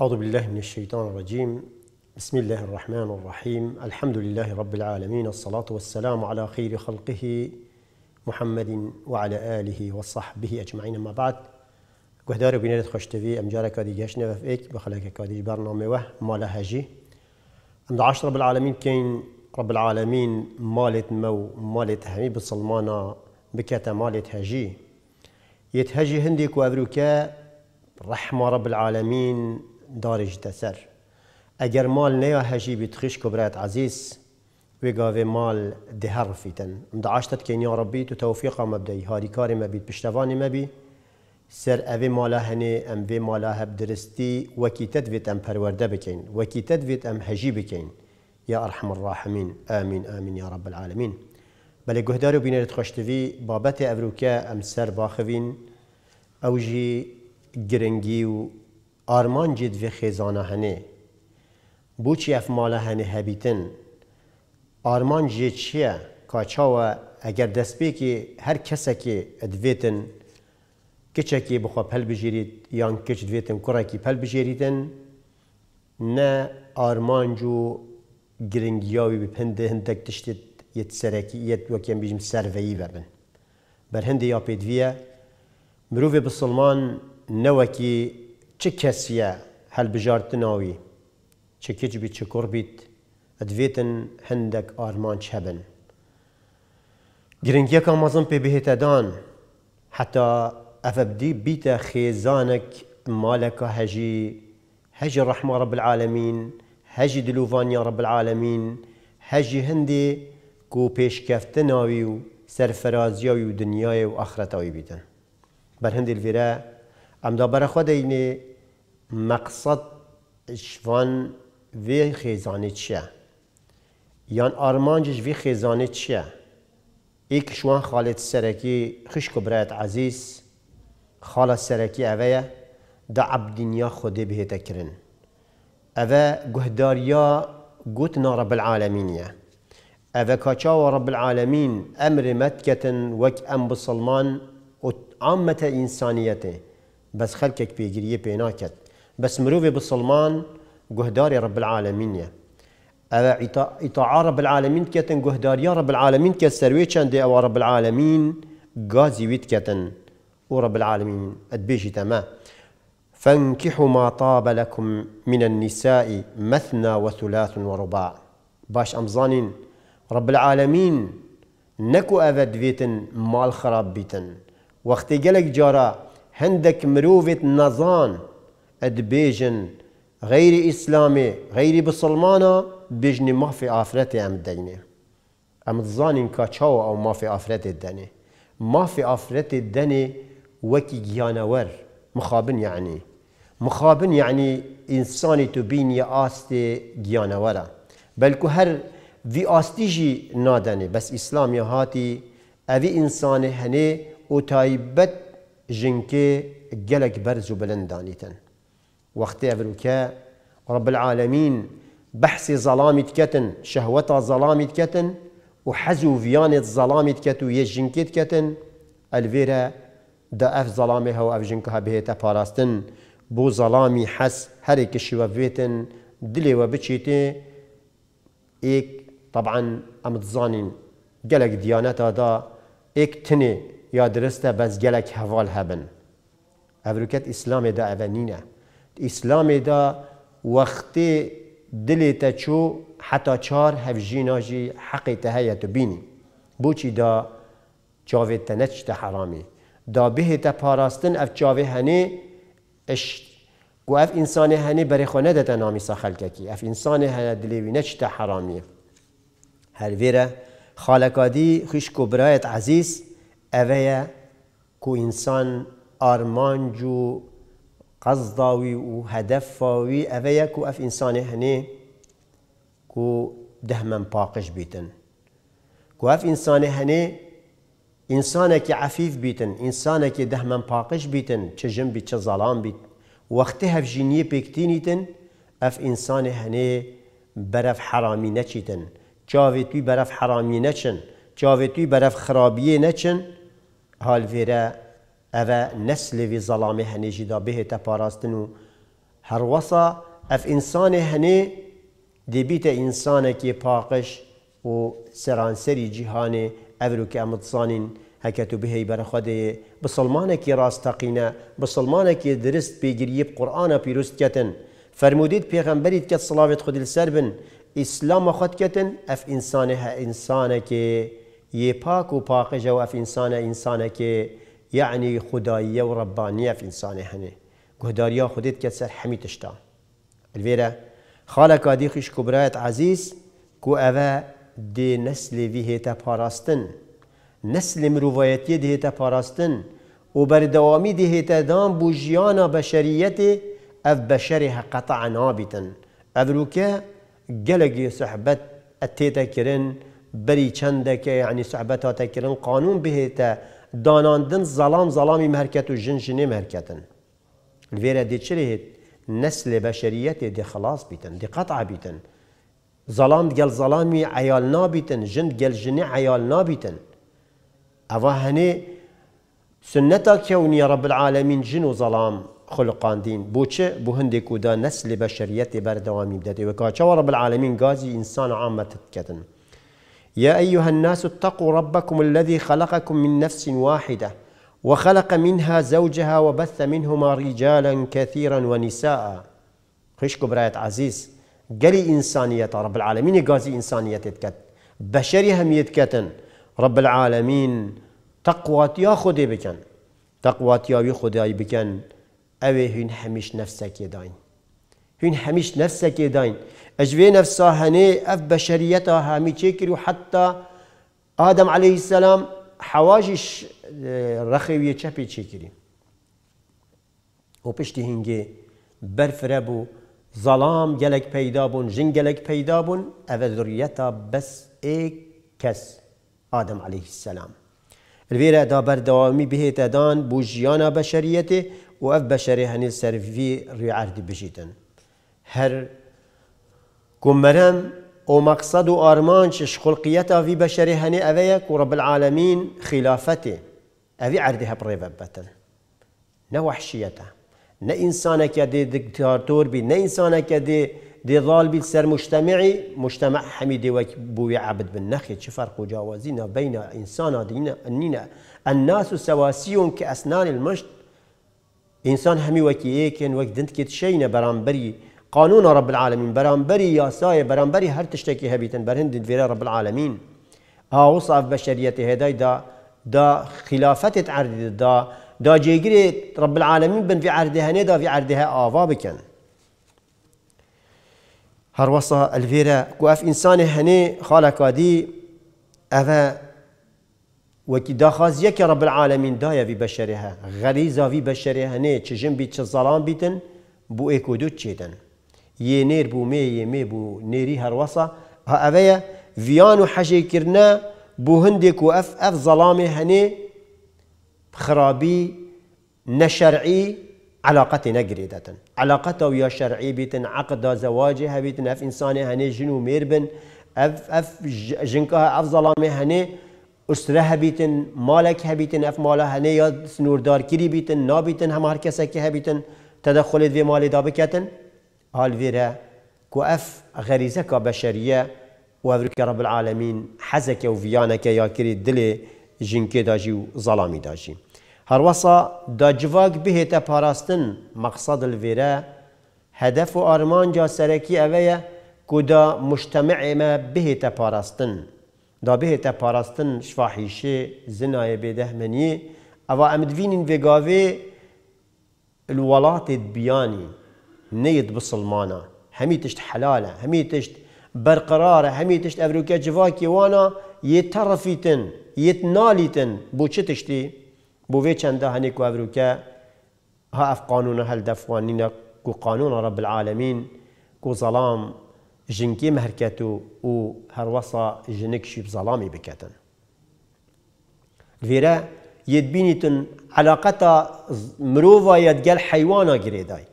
أعوذ بالله من الشيطان الرجيم بسم الله الرحمن الرحيم الحمد لله رب العالمين الصلاة والسلام على خير خلقه محمد وعلى آله وصحبه أجمعين ما بعد قهدار بنا لتخشت ام جارا کادی گشن و بخلاك بخلاک برنامي برنامه مالا هجي أمد دعاش رب العالمين كين رب العالمين مالت مو مالت همي بصلمانا بكتا مالت هجي يتهجي هندي كوابروكا رحمة رب العالمين دارج تسر اگر مال نیا هجی بیت خیش کبرات عزیز وقاوي مال دهر فيتن مدعاشتت كين يا ربي تو توفيقا مبدي هاري كاري مبي بشتواني مبي سر اوي مالا هني ام في مالا هب درستي وكي تدفت ام پرورده بكين وكي تدفت ام هجي بكين يا ارحم الراحمين امين امين يا رب العالمين بل گهدارو بینرت خوشتوی بابت افروکه ام سر باخوین او گرنگی و آرمان جید وی خیزانا هنه بوچی اف مالا هنه هبیتن آرمان جید چیه کاچاوا اگر دست بی که هر کسی که ادویتن کچکی بخوا پل بجیرید یان کچ دویتن کرکی پل بجیریدن نه آرمانجو گرنگیاوی بپنده هندک تشتید یت سرکی یت وکیم بیجم سروی ببن بر هنده یا پیدویه مروف بسلمان نوکی چه کسیه هل بجارت ناوی چه بی چه کر بیت ادویتن هندک آرمان چه هەندێک ئارمانچ هەبن آمازم پی بهت دان حتا ئەفەبدی بیتە خێزانێک مالەکە هجی هەژی ڕەحمە ڕە بالعاالەمین هەژی دلوڤانیا رب العالمین هجی هندی کو پیش کفت ناوی و سرفرازی و دنیای و آخرت آوی بیتن بر هندی الویره خود اینه مقصد شوان وی خێزانێ چیه؟ یان آرمانش وی خێزانێ چیه؟ ایک شوان خالد سرکی خشک و عزیز خالد سرکی اوه دا عبدینیا به بهێتەکردن. ئەوە رب گوت او کچا و رب العالمین امر مدکتن وک ام بسلمان و عامت انسانیته بس خلکێک پێگیریە پێ ناکەێت بەس مرۆڤێ بسلمان يا ڕب العالمینە ئەوە ئیتاعا ڕب العالمین کێتن گوهداریا ڕب العالمین کە سەروێ چەندێ ئەوە ڕب العالمین گازی ویت کەتن و ورب العالمين ئەتبێژی تما فانكحوا ما طاب لكم من النساء مثنى وثلاث ورباع باش امزانين رب العالمين نكو افد فيتن مال خراب بيتن وقت جلك جارا هندك مروفت نظان ادبيجن غير اسلامي غير بسلمانا بيجني ما في عفرته ام الدنيا ام ظانين كاتشاو او ما في عفرته الدنيا ما في عفرته الدنيا وكي جيانور مخابن يعني مخابن يعني انساني تبين يا آستي جيانورا كو هر في آستيجي نادني بس اسلام يا هاتي ابي انسان هني او تايبت جنكي جلك برز بلندانيتن وقت أفروكا رب العالمين بحث ظلامت كتن شهوة ظلامت كتن وحزو فيانت ظلامت كتو يجنكي كتن الفيرا دا اف ظلامي هو اف جنكها بهيتا باراستن بو ظلامي حس هريك الشوافيتن دلي وبتشيتي ايك طبعا ام تزانين قالك دا ايك تني یا درسته بس گلک حوال هبن افروکت اسلام دا اونینه اسلام دا وقت دل تا چو حتا چار هفجینا جی حقی تهیت بینی بوچی دا چاوی تنچ تا حرامی دا به تا پاراستن اف چاوه هنی اش گو اف انسان هنی بری خونه دتا نامی سا خلککی اف انسان هنی دلیوی نچ تا حرامی هر ویره خالکادی خوش کبرایت عزیز ئەوەیە کو انسان ئارمانج و قەزداوی و هەدەفاوی ئەوەیە کو اف انسان هەنێ کو دهمن پاقش بیتن کو انسان ئینسانی انسان که عفیف بیتن که دهمن پاقش بیتن جن بیت چه ظلام بیت هف جنیه پێکتینیتن اف انسان هەنێ برف حرامی نچیتن چاوی توی برف حرامی نچن، چاوی توی خرابیه خرابیە نەچن ویرا أفا نسل وی ظلام هنی جدا به پاراستنو هر وصا اف انسان هنی دی بیت انسان كي باقش و سرانسري هکتو أفلو بر خود بسلمان کی بسلمانك بسلمان کی درست بيجريب قرآن پیروست کتن فرمودید پیغمبرید که صلاوت خود السر بن اسلام خود کتن اف انسان ها انسان که یه پاک و پاک و اف انسان انسانه که یعنی خدایی و ربانیه اف انسان هنی گهداریا خودت که سر همی تشتا الویره خالق آدیخش کبرایت عزیز کو اوه دی نسل ویه تا پاراستن نسل مروایتی دی تا پاراستن و بر دوامی دیه تا دام بو جیانا بشریت اف بشری قطعا نابتن او روکه گلگی صحبت اتیتا کرن بری چند که یعنی صحبت ها تکرن قانون تا داناندن ظلام ظلامی مرکت و جن جني مهركتن الفيرا دي چريهت نسل بشریت دی خلاص بیتن دی قطع بیتن ظلام گل ظلامی عیال نابیتن جن گل جنی عیال نابیتن اوه هنه سنتا کونی رب العالمین جن و ظلام خلقان دین بوچه بو هنده کودا نسل بشریت بردوامی بدده و کاچه رب العالمین گازی انسان عامت کتن يا أيها الناس اتقوا ربكم الذي خلقكم من نفس واحدة وخلق منها زوجها وبث منهما رجالا كثيرا ونساء خشكو برايت عزيز قلي إنسانية رب العالمين قازي إنسانية تتكت بشري هم يتكتن رب العالمين تقوى يا خدي بكن تقوى يا خدي بكن أوي هن همش نفسك يدين هين حميش نفسك داين اجوي نفسا هني اف بشريتها هامي تشكر وحتى ادم عليه السلام حواجش رخي ويا چی کری وبشتي هنجي برفربو ظلام جلك بيدابون جن جلك بيدابون اف او بس اي كس آدم عليه السلام الویره دا بردوامی بهیت دان بوجيانا جیانا وأف بشري اف بشری هنی سروی هر كمرم او مقصد و آرمان شش خلقیت آوی بشری هنی اویک و رب العالمین خلافته اوی عرده بره ببتن نه وحشیتا نه انسان که دی دکتاتور بی نه انسان که دی دی ظال بی سر مجتمعی مجتمع حمیدی و بوی عبد بن نخی چه فرق نه بین انسان دينا اننا الناس سواسیون که اسنان المشت انسان همی وکی ایکن وك دنت كت شينا برانبری قانون رب برامبري يا ساي برامبري هر تشتكي هبيتن برهند دوێرە رب العالمين ئاو صاف بەشریەتی دا خلافەتت عردی دا دا جێگرێت رب العالمين بن في عرضها ندا في عرضها ئاوا بكن هر ئەلڤێرە الفيرا ئەف ئینسانی هەنێ خاڵەکادی ئەڤە وەکی داخوازیەکی رب العالمین دایە رب العالمين دايا في وی غريزة في چژم ني تشجن بيت بیتن بۆ ئێکۆ دوو یه نیر بو می یه می بو نیری هر وسا ها اوه ویانو حجی حجه کرنا بو هندی کو اف اف ظلام هنی خرابی نشرعی علاقت نگری علاقة علاقت او یا شرعی بیتن عقد زواجها بيتن اف انسان هنی جنو میربن اف اف جنكها اف ظلامي هني اسرها بيتن مالك هبيتن اف مالا هنی یا سنوردار كري بیتن نابیتن هم هر كسا كي هبيتن تدخل في مال دابكتن هل فيرا كو اف غريزك بشريه وافريك رب العالمين حزك وفيانك يا كري دلي جنكي داجي وظلامي داجي هر وصا هروسا داجواك بهتا باراستن مقصد الفيرا هدف ارمان جا سركي اويا كو دا مجتمع ما بهتا باراستن دا بهتا باراستن شفاحيشي زناي مني او امدفينين فيغاوي الولاتي بياني نيت بسلمانا هميتشت تشت حلاله همي تشت برقراره همي تشت افريقيا جواكي وانا يترفيتن يتناليتن بو چه تشتي بو ويچن ده هنكو أفريكا ها اف قانون هل دفوانين كو قانون رب العالمين كو ظلام جنكي مهركتو و هروسا جنك شيب ظلامي بكتن فيرا يدبينيتن علاقة مروفا يدقل حيوانا جريداي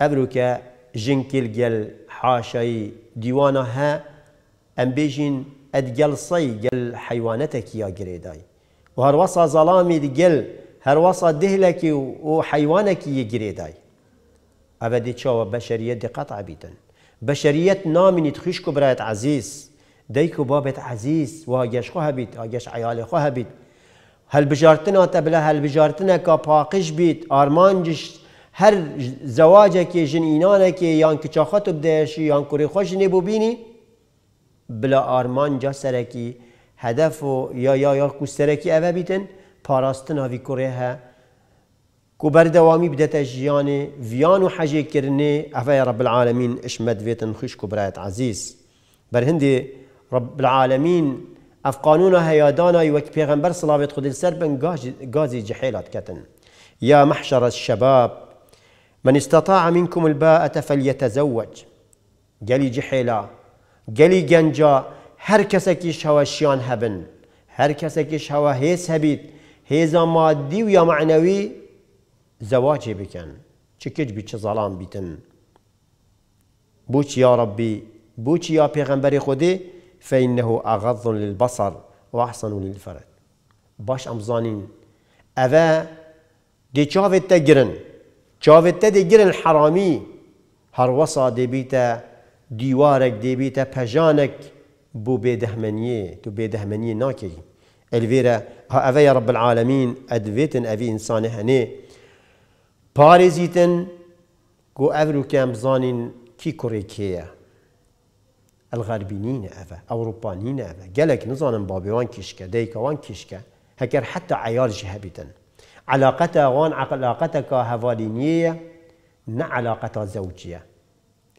أبروك جنكل جل حاشي ديوانا ها أم بيجين أدجل صي جل حيوانتك يا جريداي وهروصا ظلامي دجل هروصا دهلك وحيوانك يا جريداي أبدي تشاو بشرية قطع بيتن بشرية نامني تخش برايت عزيز ديكو بابت عزيز واجش خوها بيت واجش عيالي خوها بيت هل بجارتنا تبله هل بجارتنا كا باقش بيت أرمانجش هر زواجه که کې یان کې یان کچاخت شي یان کوری خوش نه بینی بلا آرمان جا کې هدف او یا یا یا کو کې اوه بیتن پاراستن وی کوری ها کو بردوامی بدت جیانه ویان او حجی کرنه اوه رب العالمین اشمد ویتن خوش کو برایت عزیز بر هندي رب العالمین اف قانون هيادانا يوك پیغمبر صلاة خود السر بن غازي جهیلات کتن يا محشر الشباب من استطاع منكم الباءة فليتزوج جلي جحيلا جلي جنجا هركسك يشهوا شيان هبن هركسك يشهوا هيس هبيت هيزا مادي ويا معنوي یا معنەوی زەواجێ بکەن ظلام بيتن بی يا ربي بیتن يا یا ڕبی خودي فإنه أغض للبصر وأحسن للفرد باش أمزانين أفا دي تجرن چاوێتە دەگرن حرامی هەروەسا ديوارك دیوارێک دەبیتە پەژانێک بۆ بێدەهمەنیە تو بێدەهمەنیە ناکەی ئەلوێرە ها ئەڤەیە رب العالمین ئەدوێتن ئەڤی انسان هەنێ پارێزیتن گو ئەڤروکە بزانین کی کوڕێکەیە الغربينين أفا أوروبانين أفا جالك نظام بابيوان كيشكا ديكوان كيشكا هكر حتى عيار جهبتن علاقتها هون علاقتها كهوالينية نه علاقتها زوجية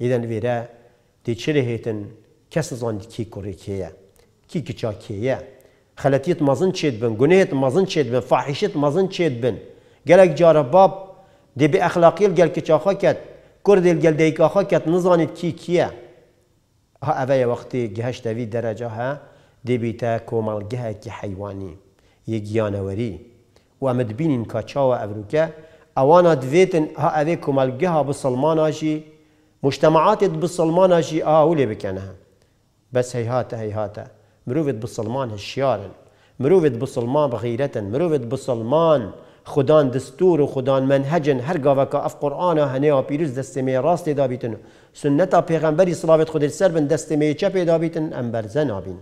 إذا فيرا تشرهتن كس زند كي كوريكيا كي كيشاكيا خلتيت مزن تشيد بن جنيت مزن تشيد بن فاحشت مزن تشيد بن قالك جار باب دي بأخلاقي قال كيشاخا كات كرد قال ديكا خاكت نزانت كي كيا ها أبا وقتي جهش تبي درجة ها دي بيتا كومال جهة كي حيواني يجيانا وري و ئەمە دبینین کە چاوە ئەڤروکە ئەوانە دوێتن ها بسلمان کومەلگەها مجتمعات مشتەمەعاتێت بسەلماناژی ئاو لێ بکنه بس هیهات هیهات مرۆڤێت بسلمان هشیارن مرۆڤێت بسلمان بغیرتن مرۆڤێت بسلمان خدان دستور و خدان منهجن هەر گاوەکە ئەف قورآانە هەنێەوە پیرروز دەستێمێ راست دا بیتن سنتا پیغمبری سلاوێت خودی سەر بن دەستێمێ چەپێ بیتن ام برزن آبین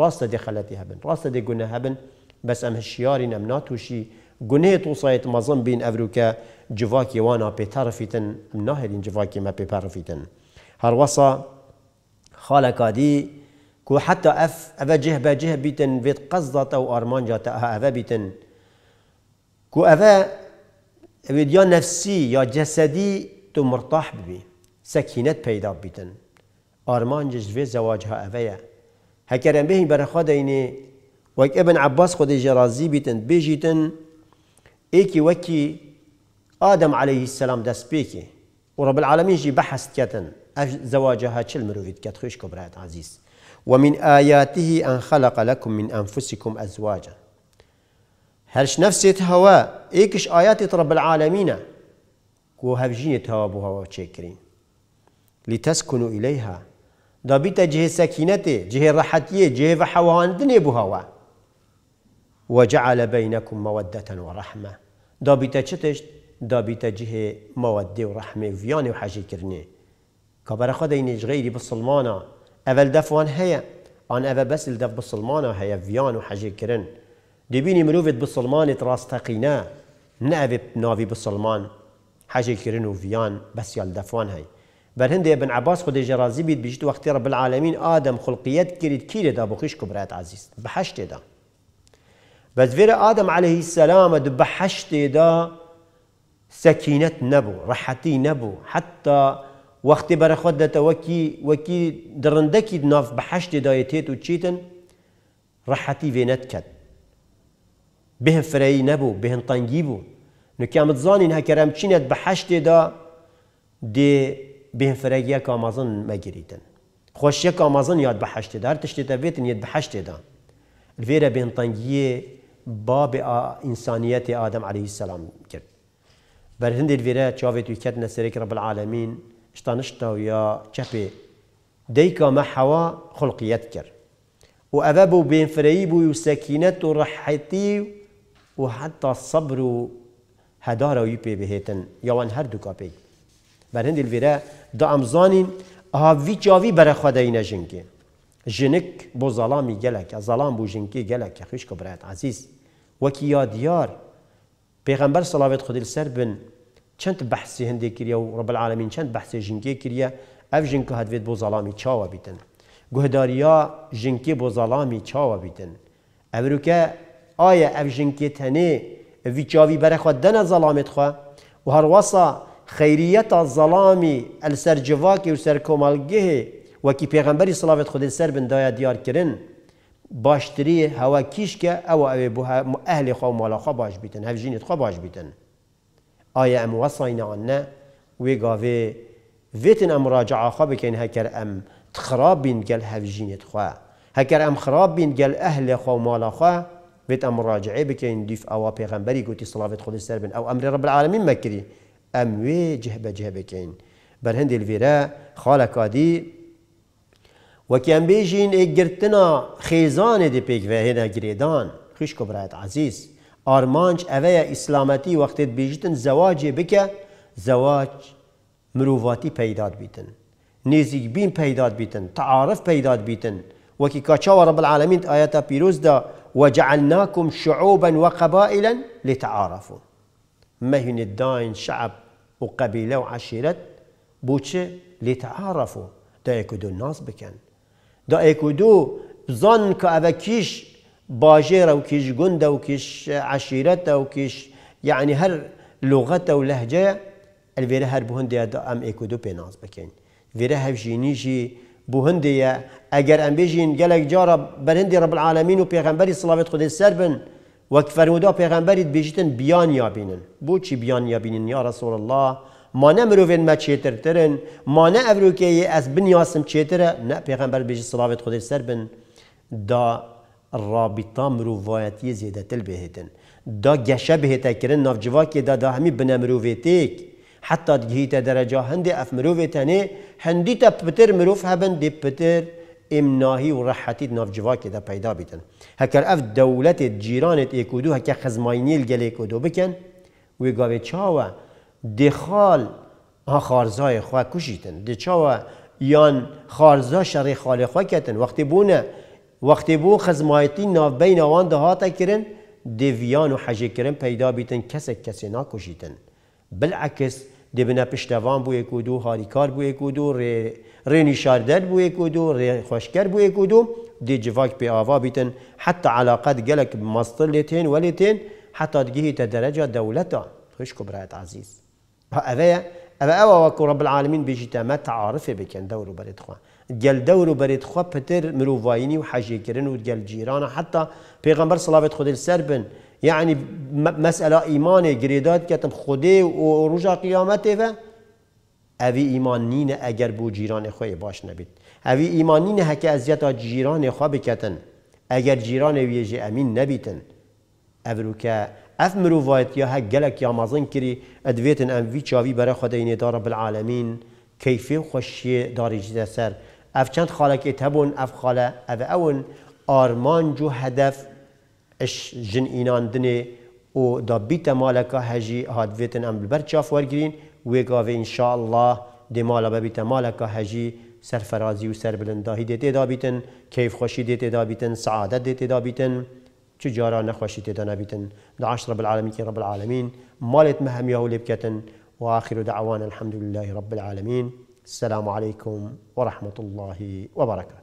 راست دی خلطی هبن راست دی گنه هبن بس ام هشیارین ام ناتوشی گونه تو سایت مزم بین افروکا جواکی وانا پی طرفیتن ناهلین جواکی ما پی پرفیتن هر وصا خالکادی کو حتی اف اوا جه با جه بیتن وید قصدت او آرمان جاتا اوا بیتن کو اوا اوید یا نفسی یا جسدی تو مرتاح ببی سکینت پیدا بیتن آرمان جش جزوی زواج ها اویه هکرم بهین برخواد اینه وک ابن عباس خود جرازی بیتن بیجیتن بي ايكي وكي آدم عليه السلام دا سبيكي ورب العالمين جي بحث كتن زواجها زەواجهها چل مرۆیت كبرات عزيز ومن آياته أن خلق لكم من أنفسكم أزواجا هرش نفسي هوا إيكش آيات رب العالمين كو هفجين توابو هوا تشكرين لتسكنوا إليها دابيت جهة سكينته جهة راحتية جهة بو هوا وجعل بينكم مودة ورحمة دابیتا چتشت دابیتا جهه مواد و رحمه و ویانه و حجی کرنه که برا خدا اینج غیری بسلمانا اول دفوان هیا آن اول بس دف بسلمانا هیا ویان و حجی کرن دبینی مروفت بسلمان تراستقینا نه اوی ناوی بسلمان حجی کرن و ویان بس یال دفوان هی بل هنده ابن عباس خود جرازی بید بیشت وقتی رب العالمین آدم خلقیت کرد کیره دا بخیش کبرات عزیز بحشت دا بس فيرا آدم عليه السلام دب دا سكينة نبو رحتي نبو حتى وقت بر خود دتا وكي وكي درندكي ناف بحشت دا يتيتو تشيتن رحتي فينت كد بهن فري نبو بهن طنجيبو نكام تزانين هكرام تشينت بحشت دا دي بهن فري يا كامازن مجريتن خوش يا كامازن ياد دا دار تشتي تبيتن يد بحشت دا الفيرا بهن طنجيه باب انسانیت آدم عليه السلام كرد بر هند الویره تشافيت وكت نسريك رب العالمين اشتانشتا ويا یا ديكا ما حوا خلقیت كر وأبابو بين بو وسكينة بو وحتى الصبر و رحیتی و حتی هدار و یپی بهیتن یوان هر دو کپی بر هندی الویره دا ها في تشافي برا خدای نجنگه جنک با زەڵامی گەلێکە بو بوو ژنکی خوش خوشک برایت عزیز وکی یا دیار پیغمبر صلوات خودل سر بن چند بحثی هندی کریا و العالمین چند بحثی جنکی کریا؟ او ژنکە هەدوێت زلامی چا و بیتن گوهداریا جنکی زلامی چا و بیتن که آیا اف جنکی تنی وی چاوی خود دن زەڵامێت خوا و هر خیریت خەیریەتە السر ئەل جواکی و سر وكي پیغمبري صلاة خود سر بن دايا ديار كرن باشتري هوا كيشك او او بو اهل خواه و مالا خواه باش بيتن هفجين خواه باش بيتن آية ام وصينا عنا ويقاوي فيتن ام راجع خواه بكين هكر ام تخراب بين هف هفجين خواه هكر ام خراب بين قال اهل خواه و مالا خواه بيت ام راجع بكين ديف او پیغمبري قوتي صلاة خود سر بن او امر رب العالمين مكري ام وي جهبه جهبه كين برهند الفيرا خالك ادي وكان بيجين اجرتنا خيزان دي بيك وهنا جريدان خيش كبرات عزيز آرمانج اوه اسلامتي وقت بيجتن زواج بك زواج مروفاتي پیداد بيتن نيزيك بين پیداد بيتن تعارف پیداد بيتن وكي كاچا رب العالمين آياتا بيروز دا وجعلناكم شعوبا وقبائلا لتعارفوا هي الداين شعب وقبيلة وعشيرة بوچه لتعارفوا تاكدوا الناس بكن دا ایکو دو بزان که اوه کش باجر و کش گند و کش عشیرت و کش یعنی هر لغت و لحجه الویره هر بهنده دا ام ایکو دو پیناز بکن ویره هف جینی جی بهنده اگر ام بجین گلک جارا برهنده رب العالمین و پیغمبری صلاوات خود سر بن وەک فەرمودا پێغەمبەریت بێژتن بیان یابینن بۆچی بیان یابینن یا رسول الله نه مروین ما ما مانه افروکی از بنیاسم چیتره نه پیغمبر بیش صلوات خود سر بن دا رابطه مروویتی زیده تل بهتن دا گشه بهتا کرن نافجواکی دا دا همی بنا مروویتیک حتی گهیت درجه هندی اف مروفیتنه هندی تا پتر مروف هبن دی پتر امناهی و راحتی نافجواکی دا پیدا بیتن هکر اف دولت جیرانت ایکودو هکر خزماینیل گل ایکودو بکن وی گاوی چاوه دخال ها خارزای خواه کشیتن چاوه یان خارزا شرای خال خواه کتن وقتی بونه وقتی بو خزمایتی ناف بین آوان دهاتا کرن دیویان و حجی کرن پیدا بیتن کسی کسی بلعکس دی بنا پشتوان بو یکودو هاریکار بو یکودو ری رینی شاردر بو یکودو ری خوشکر بو یکودو دی جواک پی آوا بیتن حتی علاقت گلک مستلیتین ولیتین حتی تا درجه دولتا خوش کبرایت عزیز اوه اوه اوه رب العالمين بيجيتا ما تعارفه بكن يعني دورو بريد خوا جل دور بريد خوا بتر مروفايني يعني و حجی وجل و حتى جیران حتی پیغمبر خود السربن يعني یعنی مسئله ایمان گریداد کتم خوده و روژا قیامته و اوی ایمان بو جيران خوی باش نبيت أبي إيمان نين هک أزيات جيران خوا بكتن أجر جيران ويجي أمين نبيتن او اف مروفایت یا هک گلک یا مازن کری ادویتن ام وی چاوی برای خود اینه دار بالعالمین کیفی خوشی داری جده سر اف چند خالکی تبون اف خاله اف اون آرمان جو هدف اش جن اینان دنه او دا بیت مالکا هجی هادویتن ام برچاف ورگرین وگاوه انشاءالله دی مالا ببیت مالکا هجی سرفرازی و سربلنداهی دیت دابیتن کیف خوشی دیت دابیتن سعادت دیت چه جارا نخوشی تیدا نبیتن دعاش رب العالمین که رب العالمین مالت مهم یهو لبکتن و آخر دعوان الحمد لله رب العالمین السلام عليكم ورحمة الله وبركاته